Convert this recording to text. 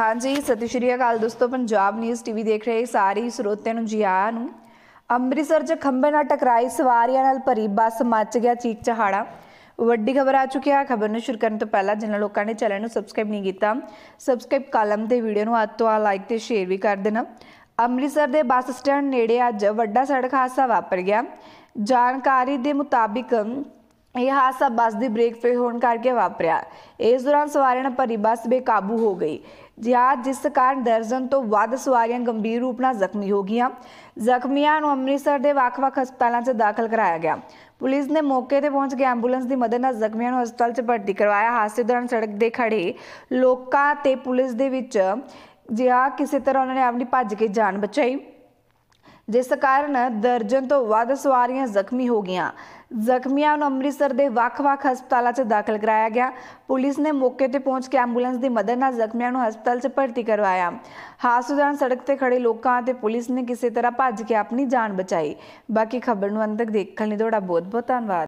ਹਾਂਜੀ ਸਤਿ ਸ਼੍ਰੀ ਅਕਾਲ ਦੋਸਤੋ ਪੰਜਾਬ ਨਿਊਜ਼ ਟੀਵੀ ਦੇਖ ਰਹੇ ਸਾਰੇ ਸਰੋਤਿਆਂ ਨੂੰ ਜੀ ਆਇਆਂ ਨੂੰ ਅੰਮ੍ਰਿਤਸਰ 'ਚ ਖੰਭੇ ਨਾਲ ਟਕਰਾਈ ਸਵਾਰੀਆਂ ਨਾਲ ਭਰੀ ਬੱਸ ਮੱਚ ਗਿਆ ਚੀਕ ਚਹਾੜਾ ਵੱਡੀ ਖਬਰ ਆ ਚੁੱਕੀ ਆ ਖਬਰ ਨੂੰ ਸ਼ੁਰੂ ਕਰਨ ਤੋਂ ਪਹਿਲਾਂ ਜਿਨ੍ਹਾਂ ਲੋਕਾਂ ਨੇ ਚੈਨਲ ਨੂੰ ਸਬਸਕ੍ਰਾਈਬ ਨਹੀਂ ਕੀਤਾ ਸਬਸਕ੍ਰਾਈਬ ਕਾਲਮ ਤੇ ਵੀਡੀਓ ਨੂੰ ਹੱਥ ਤੋਂ ਆ ਲਾਈਕ ਤੇ ਸ਼ੇਅਰ ਵੀ ਕਰ ਦੇਣਾ ਅੰਮ੍ਰਿਤਸਰ ਦੇ ਬੱਸ ਸਟੈਂਡ ਨੇੜੇ ਅੱਜ ਵੱਡਾ ਸੜਕ ਹਾਦਸਾ ਵਾਪਰ ਗਿਆ ਜਾਣਕਾਰੀ ਦੇ ਮੁਤਾਬਿਕ ਇਹ ਹਾਸਾ ਬੱਸ ਦੀ ਬ੍ਰੇਕ ਫੇਲ ਹੋਣ ਕਰਕੇ ਵਾਪਰਿਆ ਇਸ ਦੌਰਾਨ ਸਵਾਰੀਆਂ ਨਾਲ ਭਰੀ ਬੱਸ ਬੇਕਾਬੂ ਹੋ ਗਈ ਜਿਆ ਜਿਸ ਕਾਰਨ ਦਰਜਨ ਤੋਂ ਵੱਧ ਸਵਾਰੀਆਂ ਗੰਭੀਰ ਰੂਪ ਨਾਲ ਜ਼ਖਮੀ ਹੋ ਗਈਆਂ ਜ਼ਖਮੀਆਂ ਨੂੰ ਅੰਮ੍ਰਿਤਸਰ ਦੇ ਵੱਖ-ਵੱਖ ਹਸਪਤਾਲਾਂ 'ਚ ਦਾਖਲ ਕਰਾਇਆ ਗਿਆ ਪੁਲਿਸ ਨੇ ਮੌਕੇ ਤੇ ਪਹੁੰਚ ਕੇ ਐਂਬੂਲੈਂਸ ਦੀ ਮਦਦ ਨਾਲ ਜ਼ਖਮੀਆਂ ਨੂੰ ਹਸਪਤਾਲ 'ਚ ਭਰਤੀ ਕਰਵਾਇਆ ਹਾਦਸੇ ਦੌਰਾਨ ਸੜਕ ਦੇ ਖੜੇ ਲੋਕਾਂ ਤੇ ਪੁਲਿਸ ਦੇ ਵਿੱਚ ਜਿਹਾ ਕਿਸੇ ਤਰ੍ਹਾਂ ਉਹਨਾਂ ਨੇ ਆਪਣੀ ਭੱਜ ਕੇ ਜਾਨ ਬਚਾਈ ਜਿਸ ਕਾਰਨ ਦਰਜਨ ਤੋਂ ਵੱਧ ਸਵਾਰੀਆਂ ਜ਼ਖਮੀ ਹੋ ਗਈਆਂ ਜ਼ਖਮੀਆਂ ਨੂੰ ਅੰਮ੍ਰਿਤਸਰ ਦੇ ਵੱਖ-ਵੱਖ ਹਸਪਤਾਲਾਂ 'ਚ ਦਾਖਲ ਕਰਾਇਆ ਗਿਆ ਪੁਲਿਸ ਨੇ ਮੌਕੇ ਤੇ ਪਹੁੰਚ ਕੇ ਐਂਬੂਲੈਂਸ ਦੀ ਮਦਦ ਨਾਲ ਜ਼ਖਮੀਆਂ ਨੂੰ ਹਸਪਤਾਲ 'ਚ ਭਰਤੀ ਕਰਵਾਇਆ ਹਾਦਸੇ ਦੌਰਾਨ ਸੜਕ ਤੇ ਖੜੇ ਲੋਕਾਂ ਅਤੇ ਪੁਲਿਸ ਨੇ ਕਿਸੇ ਤਰ੍ਹਾਂ ਭੱਜ ਕੇ ਆਪਣੀ ਜਾਨ ਬਚਾਈ ਬਾਕੀ ਖਬਰ ਨੂੰ ਅੰਤ ਤੱਕ ਦੇਖਣ ਲਈ ਤੁਹਾਡਾ ਬਹੁਤ-ਬਹੁਤ ਧੰਨਵਾਦ